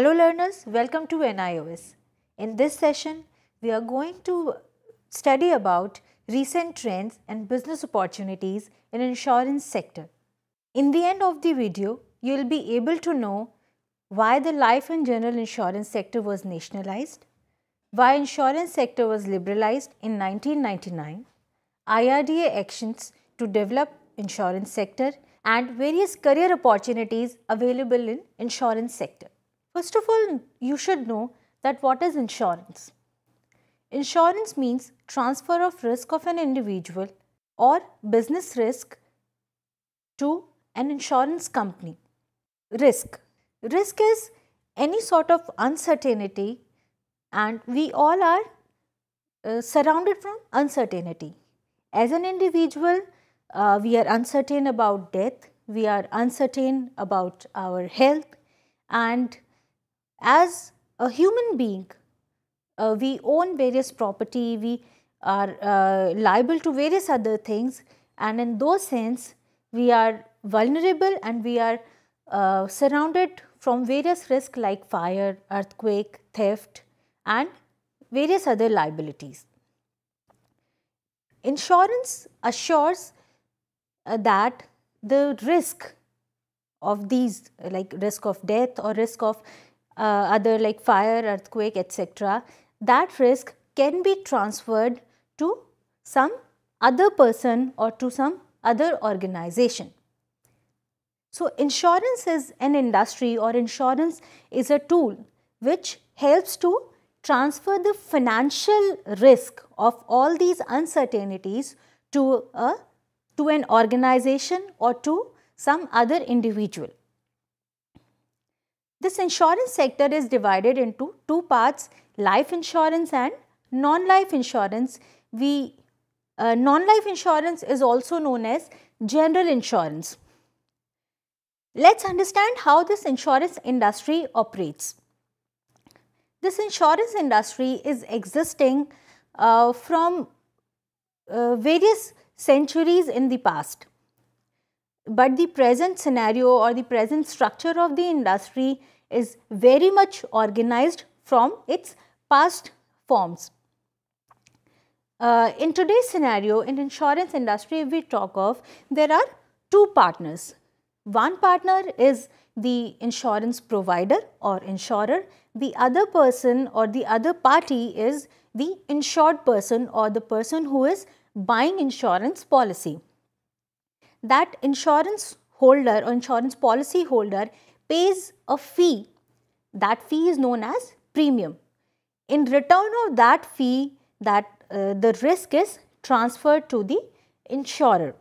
Hello learners, welcome to NIOS. In this session, we are going to study about recent trends and business opportunities in insurance sector. In the end of the video, you will be able to know why the life and general insurance sector was nationalized, why insurance sector was liberalized in 1999, IRDA actions to develop insurance sector and various career opportunities available in insurance sector. First of all, you should know that what is insurance? Insurance means transfer of risk of an individual or business risk to an insurance company. Risk. Risk is any sort of uncertainty and we all are uh, surrounded from uncertainty. As an individual, uh, we are uncertain about death, we are uncertain about our health and as a human being, uh, we own various property, we are uh, liable to various other things and in those sense, we are vulnerable and we are uh, surrounded from various risks like fire, earthquake, theft and various other liabilities. Insurance assures uh, that the risk of these like risk of death or risk of uh, other like fire, earthquake, etc., that risk can be transferred to some other person or to some other organization. So, insurance is an industry or insurance is a tool which helps to transfer the financial risk of all these uncertainties to, a, to an organization or to some other individual. This insurance sector is divided into two parts, life insurance and non-life insurance. We uh, non-life insurance is also known as general insurance. Let's understand how this insurance industry operates. This insurance industry is existing uh, from uh, various centuries in the past but the present scenario or the present structure of the industry is very much organized from its past forms. Uh, in today's scenario, in insurance industry, we talk of, there are two partners. One partner is the insurance provider or insurer. The other person or the other party is the insured person or the person who is buying insurance policy that insurance holder or insurance policy holder pays a fee. That fee is known as premium. In return of that fee, that uh, the risk is transferred to the insurer.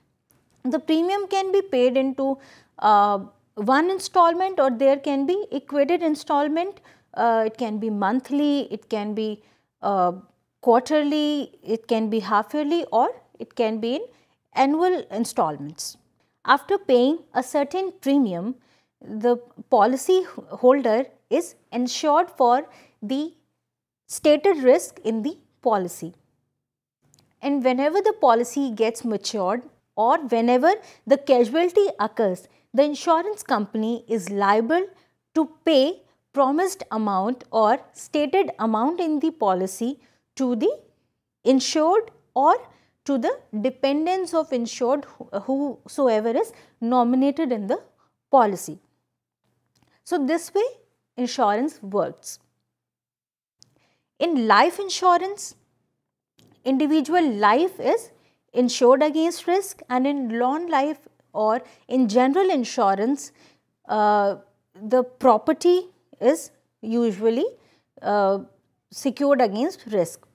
The premium can be paid into uh, one installment or there can be equated installment. Uh, it can be monthly, it can be uh, quarterly, it can be half yearly or it can be in annual installments. After paying a certain premium, the policy holder is insured for the stated risk in the policy. And whenever the policy gets matured or whenever the casualty occurs, the insurance company is liable to pay promised amount or stated amount in the policy to the insured or to the dependence of insured uh, whosoever is nominated in the policy. So, this way insurance works. In life insurance, individual life is insured against risk and in non-life or in general insurance, uh, the property is usually uh, secured against risk.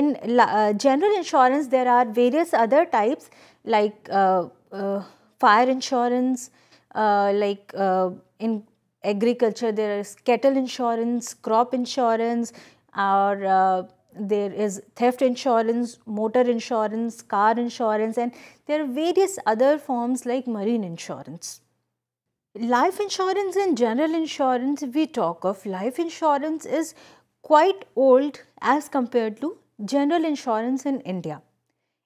In uh, general insurance, there are various other types like uh, uh fire insurance, uh, like uh, in agriculture there is cattle insurance, crop insurance, or there is theft insurance, motor insurance, car insurance and there are various other forms like marine insurance. Life insurance and general insurance we talk of, life insurance is quite old as compared to general insurance in India.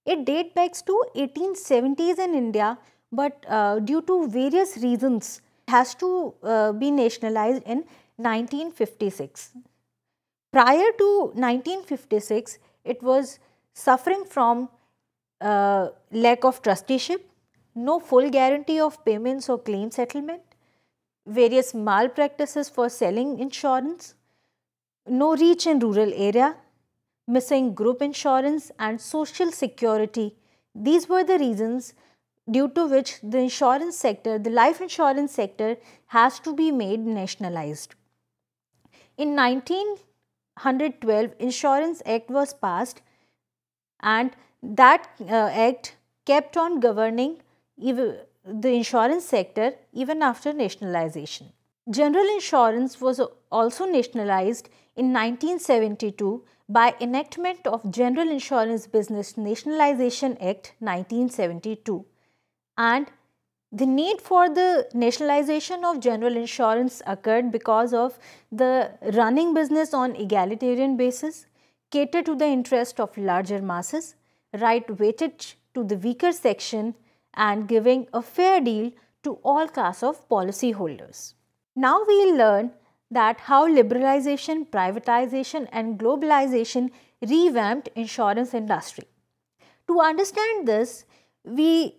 It dates back to 1870s in India but uh, due to various reasons has to uh, be nationalized in 1956. Prior to 1956, it was suffering from uh, lack of trusteeship, no full guarantee of payments or claim settlement, various malpractices for selling insurance, no reach in rural area, missing group insurance and social security. These were the reasons due to which the insurance sector, the life insurance sector has to be made nationalized. In 1912, Insurance Act was passed and that uh, act kept on governing the insurance sector even after nationalization. General insurance was also nationalized in 1972 by enactment of General Insurance Business Nationalization Act 1972 and the need for the nationalization of general insurance occurred because of the running business on egalitarian basis, cater to the interest of larger masses, right weightage to the weaker section and giving a fair deal to all class of policyholders. Now we will learn that how liberalization, privatization and globalization revamped insurance industry. To understand this, we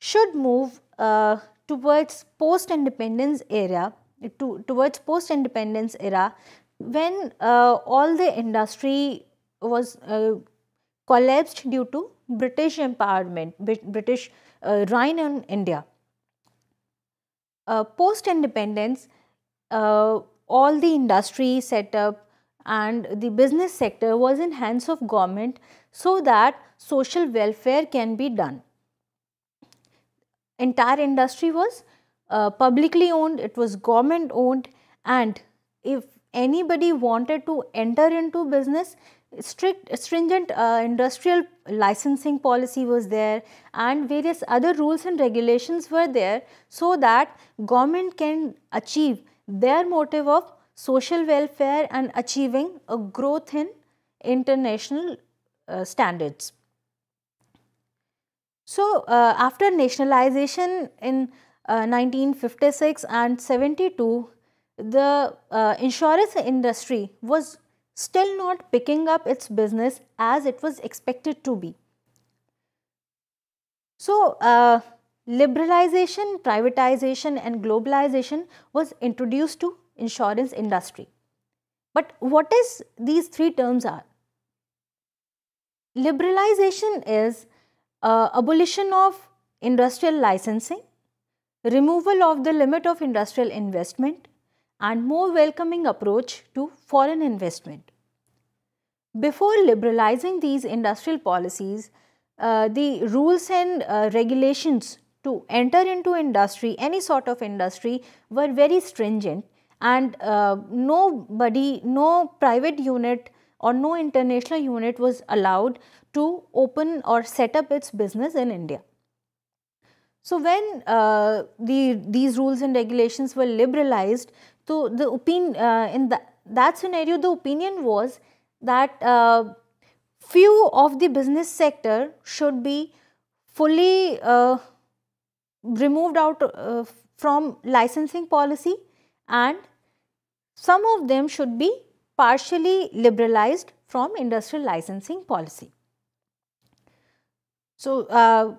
should move uh, towards post-independence era, to, towards post-independence era when uh, all the industry was uh, collapsed due to British empowerment, British uh, reign in India. Uh, post-independence, uh, all the industry setup and the business sector was in hands of government so that social welfare can be done. Entire industry was uh, publicly owned, it was government owned and if anybody wanted to enter into business, strict stringent uh, industrial licensing policy was there and various other rules and regulations were there so that government can achieve their motive of social welfare and achieving a growth in international uh, standards. So, uh, after nationalization in uh, 1956 and 72, the uh, insurance industry was still not picking up its business as it was expected to be. So, uh, Liberalization, privatization and globalization was introduced to insurance industry. But what is these three terms are? Liberalization is uh, abolition of industrial licensing, removal of the limit of industrial investment and more welcoming approach to foreign investment. Before liberalizing these industrial policies, uh, the rules and uh, regulations to enter into industry, any sort of industry were very stringent and uh, nobody, no private unit or no international unit was allowed to open or set up its business in India. So when uh, the, these rules and regulations were liberalized, so the opinion uh, in the, that scenario, the opinion was that uh, few of the business sector should be fully uh, removed out uh, from licensing policy and some of them should be partially liberalized from industrial licensing policy. So, uh,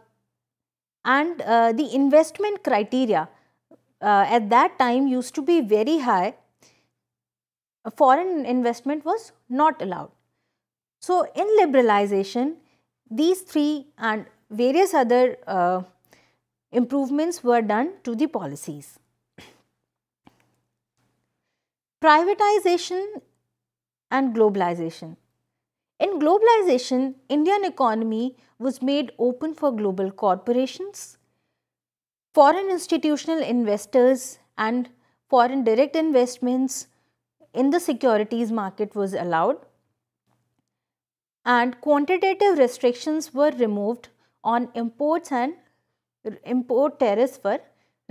and uh, the investment criteria uh, at that time used to be very high, foreign investment was not allowed. So, in liberalization these three and various other uh, improvements were done to the policies. Privatization and globalization. In globalization, Indian economy was made open for global corporations, foreign institutional investors and foreign direct investments in the securities market was allowed and quantitative restrictions were removed on imports and import tariffs were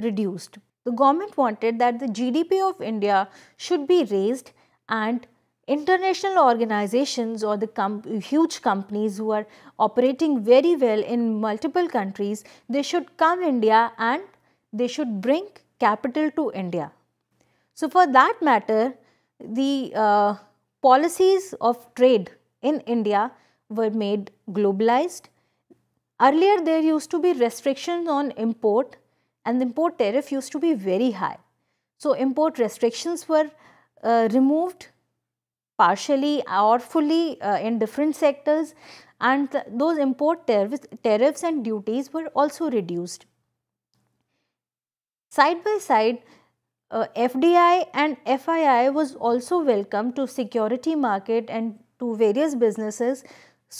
reduced. The government wanted that the GDP of India should be raised and international organizations or the com huge companies who are operating very well in multiple countries, they should come India and they should bring capital to India. So, for that matter, the uh, policies of trade in India were made globalized Earlier there used to be restrictions on import and the import tariff used to be very high. So import restrictions were uh, removed partially or fully uh, in different sectors and th those import tariffs, tariffs and duties were also reduced. Side by side, uh, FDI and FII was also welcome to security market and to various businesses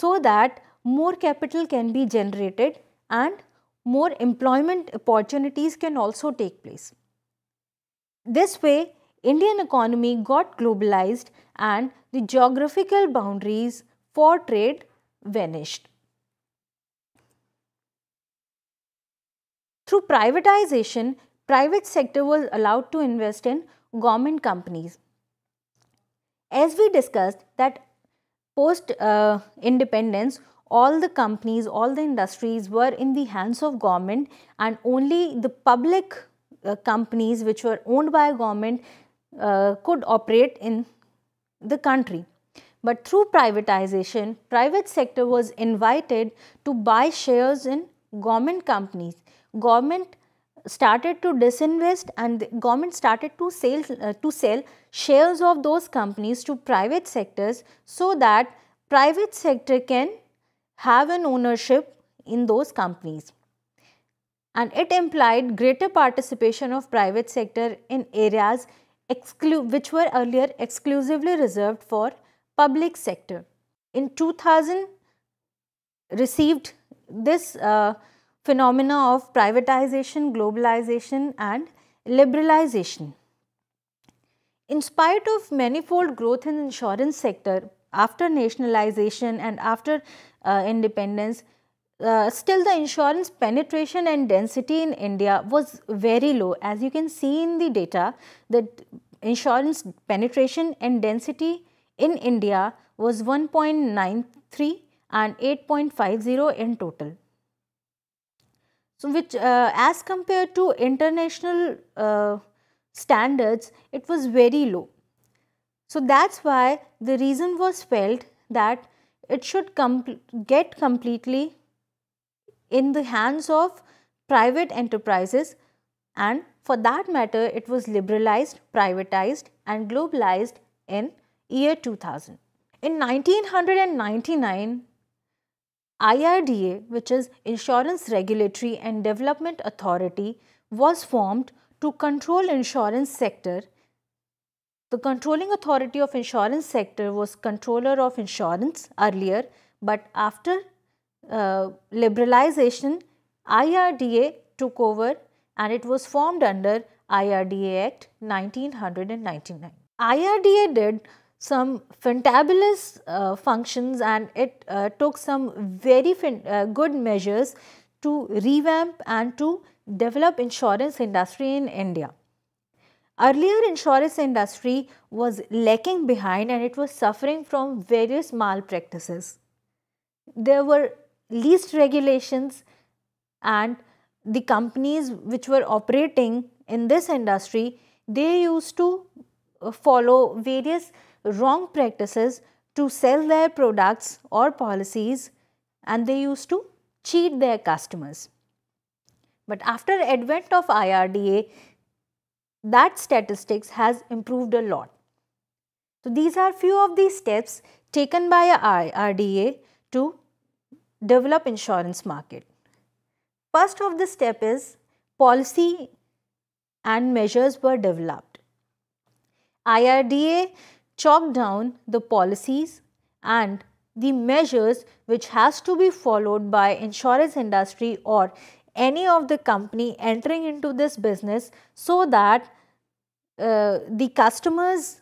so that more capital can be generated and more employment opportunities can also take place. This way, Indian economy got globalized and the geographical boundaries for trade vanished. Through privatization, private sector was allowed to invest in government companies. As we discussed that post uh, independence all the companies, all the industries were in the hands of government and only the public uh, companies which were owned by government uh, could operate in the country. But through privatization, private sector was invited to buy shares in government companies. Government started to disinvest and the government started to sell, uh, to sell shares of those companies to private sectors so that private sector can have an ownership in those companies and it implied greater participation of private sector in areas which were earlier exclusively reserved for public sector. In 2000 received this uh, phenomena of privatization, globalization and liberalization. In spite of manifold growth in insurance sector, after nationalization and after uh, independence, uh, still the insurance penetration and density in India was very low. As you can see in the data, the insurance penetration and density in India was 1.93 and 8.50 in total. So, which uh, as compared to international uh, standards, it was very low. So that's why the reason was felt that it should com get completely in the hands of private enterprises and for that matter it was liberalized, privatized and globalized in year 2000. In 1999, IRDA which is Insurance Regulatory and Development Authority was formed to control insurance sector the controlling authority of insurance sector was controller of insurance earlier but after uh, liberalization IRDA took over and it was formed under IRDA Act 1999. IRDA did some fantabulous uh, functions and it uh, took some very uh, good measures to revamp and to develop insurance industry in India. Earlier insurance industry was lacking behind and it was suffering from various malpractices. There were least regulations and the companies which were operating in this industry, they used to uh, follow various wrong practices to sell their products or policies and they used to cheat their customers. But after advent of IRDA, that statistics has improved a lot. So these are few of the steps taken by RDA to develop insurance market. First of the step is policy and measures were developed. IRDA chalked down the policies and the measures which has to be followed by insurance industry or any of the company entering into this business so that uh, the customers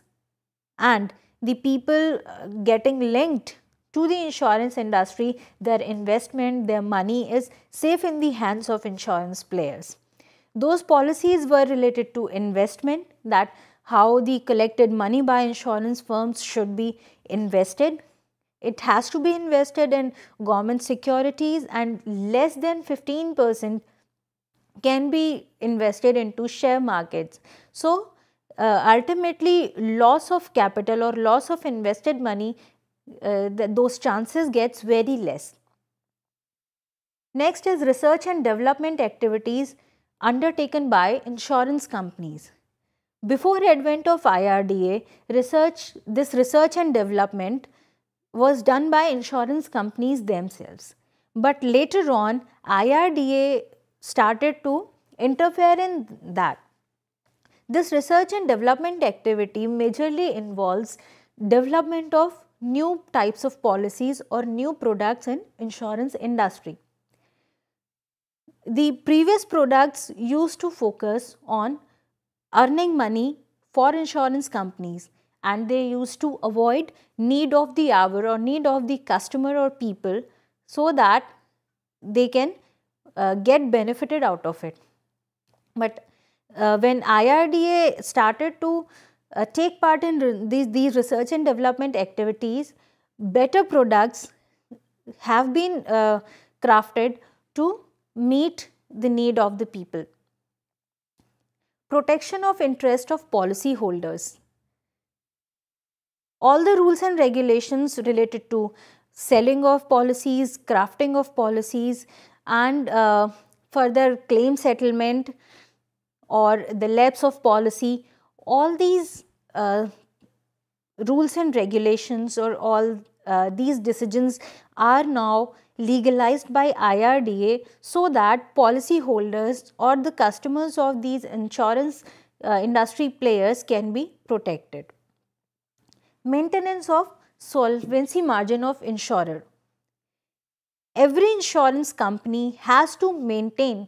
and the people uh, getting linked to the insurance industry, their investment, their money is safe in the hands of insurance players. Those policies were related to investment that how the collected money by insurance firms should be invested it has to be invested in government securities and less than 15% can be invested into share markets. So, uh, ultimately loss of capital or loss of invested money, uh, th those chances gets very less. Next is research and development activities undertaken by insurance companies. Before advent of IRDA, research, this research and development was done by insurance companies themselves. But later on, IRDA started to interfere in that. This research and development activity majorly involves development of new types of policies or new products in insurance industry. The previous products used to focus on earning money for insurance companies and they used to avoid need of the hour or need of the customer or people so that they can uh, get benefited out of it. But uh, when IRDA started to uh, take part in these, these research and development activities, better products have been uh, crafted to meet the need of the people. Protection of interest of policyholders all the rules and regulations related to selling of policies, crafting of policies and uh, further claim settlement or the lapse of policy, all these uh, rules and regulations or all uh, these decisions are now legalized by IRDA so that policyholders or the customers of these insurance uh, industry players can be protected maintenance of solvency margin of insurer. Every insurance company has to maintain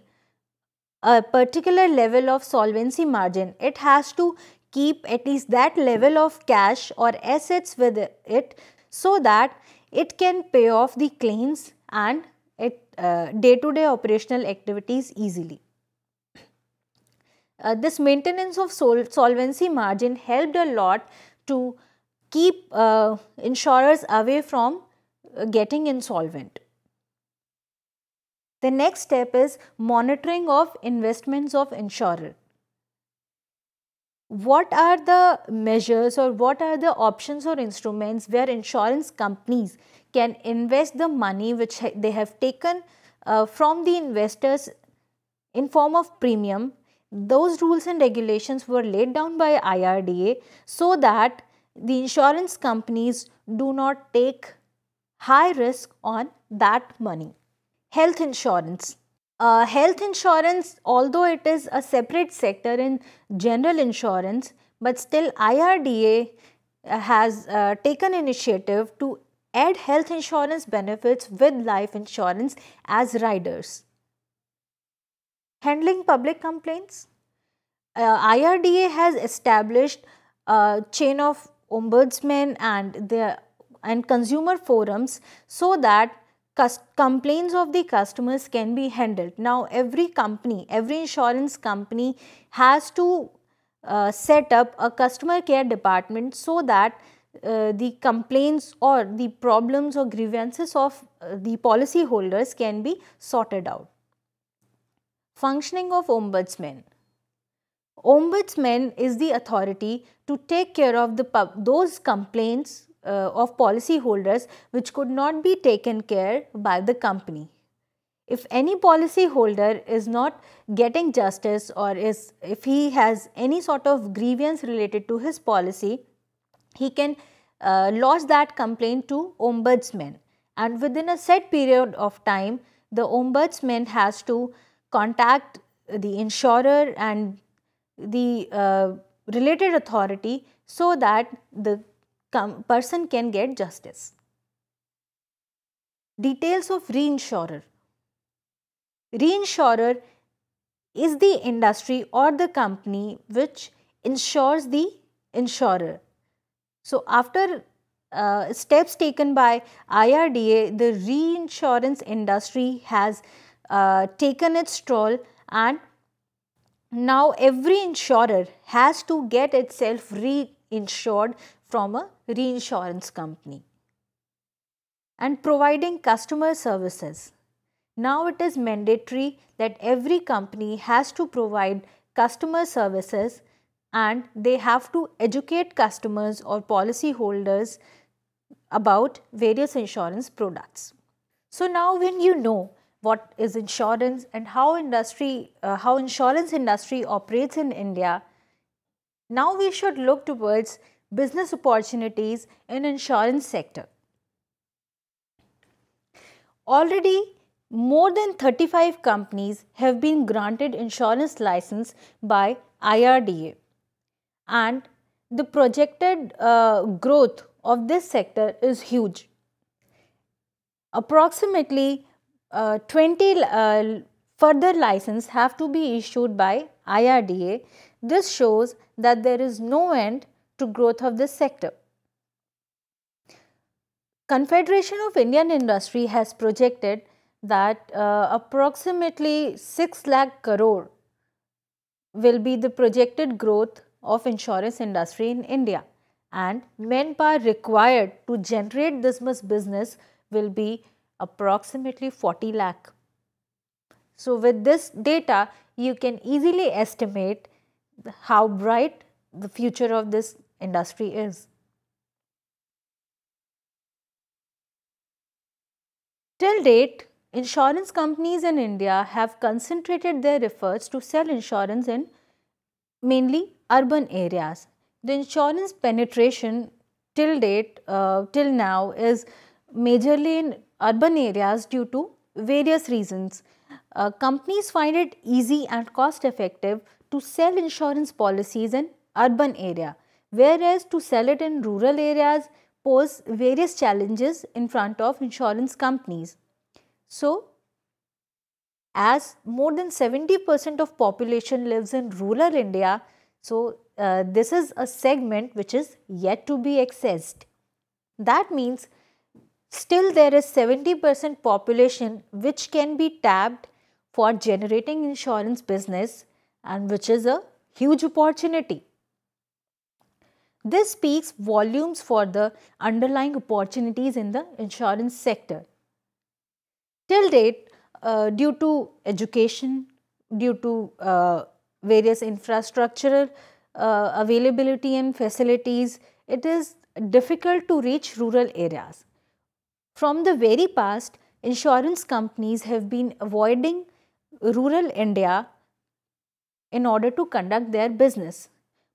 a particular level of solvency margin. It has to keep at least that level of cash or assets with it so that it can pay off the claims and uh, day-to-day uh, -day operational activities easily. Uh, this maintenance of sol solvency margin helped a lot to keep uh, insurers away from uh, getting insolvent. The next step is monitoring of investments of insurer. What are the measures or what are the options or instruments where insurance companies can invest the money which they have taken uh, from the investors in form of premium. Those rules and regulations were laid down by IRDA so that the insurance companies do not take high risk on that money. Health insurance. Uh, health insurance, although it is a separate sector in general insurance, but still IRDA uh, has uh, taken initiative to add health insurance benefits with life insurance as riders. Handling public complaints. Uh, IRDA has established a chain of Ombudsman and the and consumer forums so that complaints of the customers can be handled. Now every company, every insurance company has to uh, set up a customer care department so that uh, the complaints or the problems or grievances of uh, the policyholders can be sorted out. Functioning of ombudsman. Ombudsman is the authority to take care of the those complaints uh, of policyholders which could not be taken care by the company. If any policyholder is not getting justice or is if he has any sort of grievance related to his policy, he can uh, lodge that complaint to ombudsman and within a set period of time the ombudsman has to contact the insurer and the uh, related authority so that the person can get justice. Details of reinsurer. Reinsurer is the industry or the company which insures the insurer. So, after uh, steps taken by IRDA, the reinsurance industry has uh, taken its toll and now every insurer has to get itself re-insured from a reinsurance company and providing customer services. Now it is mandatory that every company has to provide customer services and they have to educate customers or policyholders about various insurance products. So now when you know what is insurance and how industry, uh, how insurance industry operates in India. Now we should look towards business opportunities in insurance sector. Already more than 35 companies have been granted insurance license by IRDA and the projected uh, growth of this sector is huge. Approximately uh, 20 uh, further license have to be issued by IRDA. This shows that there is no end to growth of this sector. Confederation of Indian Industry has projected that uh, approximately 6 lakh crore will be the projected growth of insurance industry in India and manpower required to generate this much business will be approximately 40 lakh. So with this data, you can easily estimate how bright the future of this industry is. Till date, insurance companies in India have concentrated their efforts to sell insurance in mainly urban areas. The insurance penetration till date, uh, till now is majorly in urban areas due to various reasons. Uh, companies find it easy and cost effective to sell insurance policies in urban area, whereas to sell it in rural areas pose various challenges in front of insurance companies. So, as more than 70% of population lives in rural India, so uh, this is a segment which is yet to be accessed. That means Still, there is 70% population which can be tapped for generating insurance business and which is a huge opportunity. This speaks volumes for the underlying opportunities in the insurance sector. Till date, uh, due to education, due to uh, various infrastructural uh, availability and facilities, it is difficult to reach rural areas. From the very past, insurance companies have been avoiding rural India in order to conduct their business.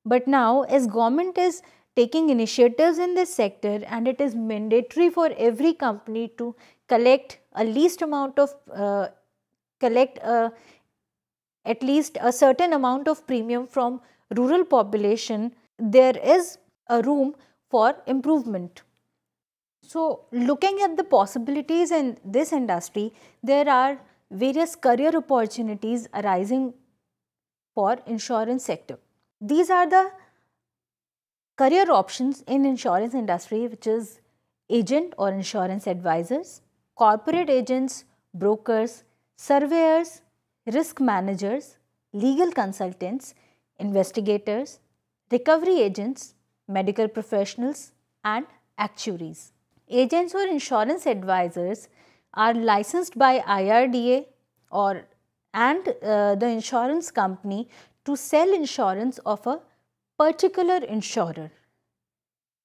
But now, as government is taking initiatives in this sector and it is mandatory for every company to collect a least amount of uh, collect uh, at least a certain amount of premium from rural population there is a room for improvement so, looking at the possibilities in this industry, there are various career opportunities arising for insurance sector. These are the career options in insurance industry which is agent or insurance advisors, corporate agents, brokers, surveyors, risk managers, legal consultants, investigators, recovery agents, medical professionals and actuaries agents or insurance advisors are licensed by IRDA or and uh, the insurance company to sell insurance of a particular insurer.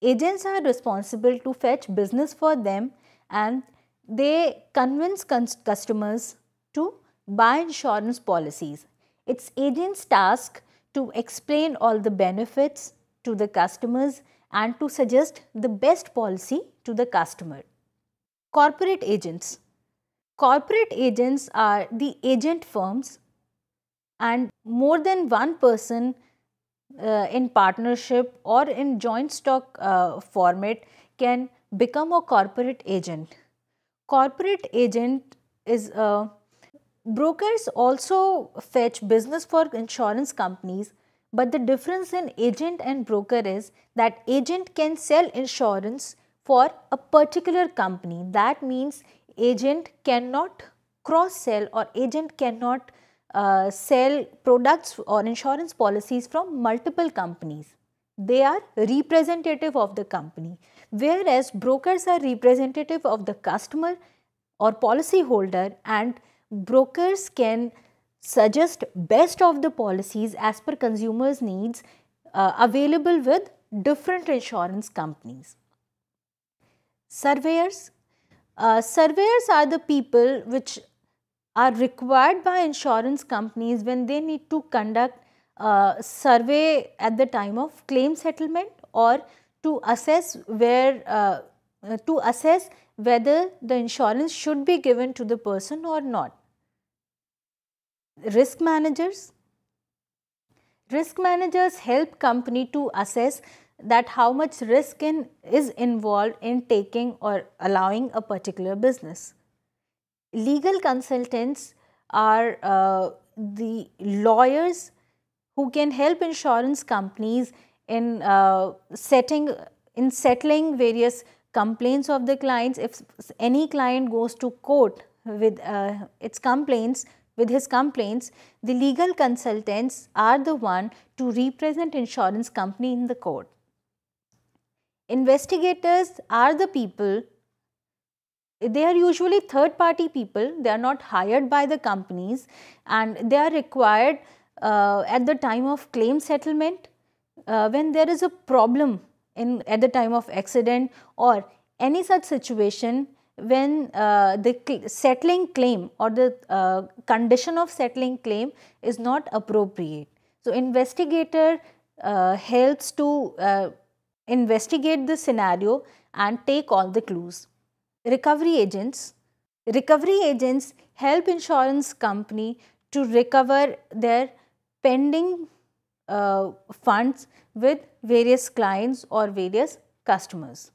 Agents are responsible to fetch business for them and they convince customers to buy insurance policies. It's agent's task to explain all the benefits to the customers and to suggest the best policy to the customer. Corporate agents. Corporate agents are the agent firms and more than one person uh, in partnership or in joint stock uh, format can become a corporate agent. Corporate agent is a uh, Brokers also fetch business for insurance companies but the difference in agent and broker is that agent can sell insurance for a particular company. That means agent cannot cross sell or agent cannot uh, sell products or insurance policies from multiple companies. They are representative of the company. Whereas brokers are representative of the customer or policyholder and brokers can suggest best of the policies as per consumers needs uh, available with different insurance companies. Surveyors. Uh, surveyors are the people which are required by insurance companies when they need to conduct uh, survey at the time of claim settlement or to assess where uh, to assess whether the insurance should be given to the person or not. Risk managers. Risk managers help company to assess that how much risk in, is involved in taking or allowing a particular business. Legal consultants are uh, the lawyers who can help insurance companies in uh, setting in settling various complaints of the clients if any client goes to court with uh, its complaints with his complaints, the legal consultants are the one to represent insurance company in the court. Investigators are the people, they are usually third party people, they are not hired by the companies and they are required uh, at the time of claim settlement uh, when there is a problem in at the time of accident or any such situation when uh, the cl settling claim or the uh, condition of settling claim is not appropriate. So, investigator uh, helps to uh, investigate the scenario and take all the clues. Recovery agents. Recovery agents help insurance company to recover their pending uh, funds with various clients or various customers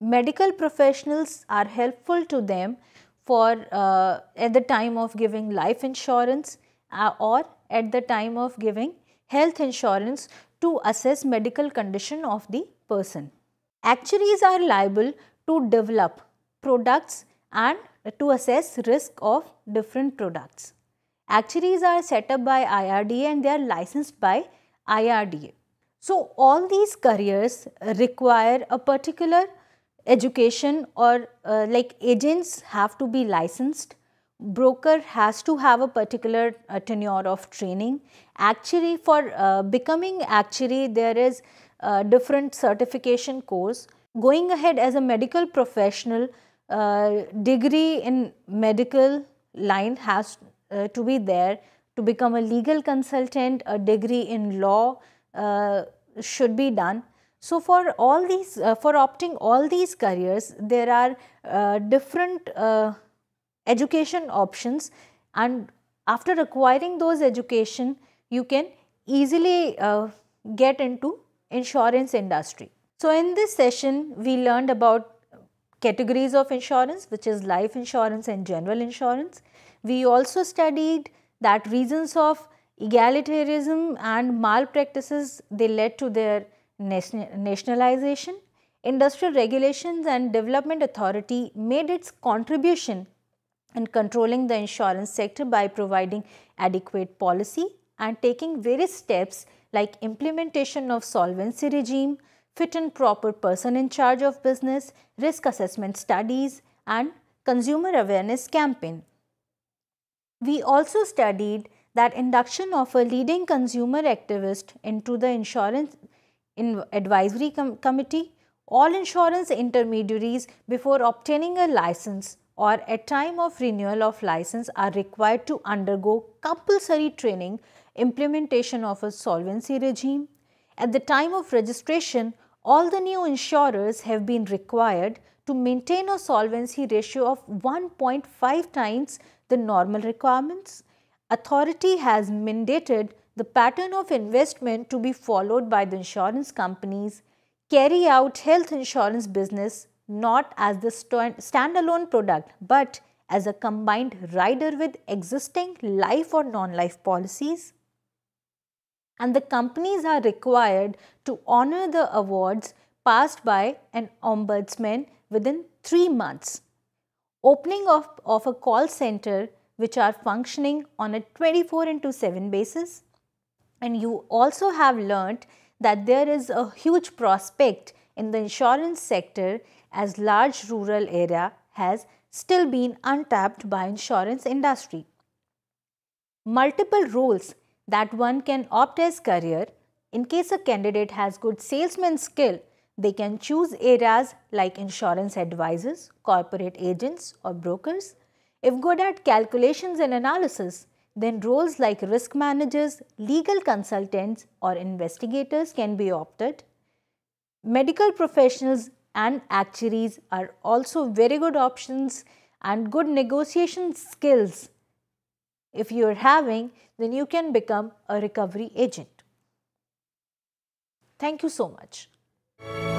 medical professionals are helpful to them for uh, at the time of giving life insurance uh, or at the time of giving health insurance to assess medical condition of the person. Actuaries are liable to develop products and to assess risk of different products. Actuaries are set up by IRDA and they are licensed by IRDA. So all these careers require a particular education or uh, like agents have to be licensed broker has to have a particular uh, tenure of training Actually, for uh, becoming actuary there is a uh, different certification course going ahead as a medical professional uh, degree in medical line has uh, to be there to become a legal consultant a degree in law should be done so, for all these uh, for opting all these careers there are uh, different uh, education options and after acquiring those education you can easily uh, get into insurance industry. So, in this session we learned about categories of insurance which is life insurance and general insurance. We also studied that reasons of egalitarianism and malpractices they led to their nationalization, industrial regulations and development authority made its contribution in controlling the insurance sector by providing adequate policy and taking various steps like implementation of solvency regime, fit and proper person in charge of business, risk assessment studies and consumer awareness campaign. We also studied that induction of a leading consumer activist into the insurance in advisory com committee, all insurance intermediaries before obtaining a license or at time of renewal of license are required to undergo compulsory training implementation of a solvency regime. At the time of registration, all the new insurers have been required to maintain a solvency ratio of 1.5 times the normal requirements. Authority has mandated the pattern of investment to be followed by the insurance companies carry out health insurance business not as the stand standalone product but as a combined rider with existing life or non-life policies. And the companies are required to honor the awards passed by an ombudsman within three months. Opening of, of a call center which are functioning on a 24 into 7 basis, and you also have learnt that there is a huge prospect in the insurance sector as large rural area has still been untapped by insurance industry. Multiple roles that one can opt as career in case a candidate has good salesman skill they can choose areas like insurance advisors, corporate agents or brokers. If good at calculations and analysis, then roles like risk managers, legal consultants or investigators can be opted. Medical professionals and actuaries are also very good options and good negotiation skills. If you are having, then you can become a recovery agent. Thank you so much.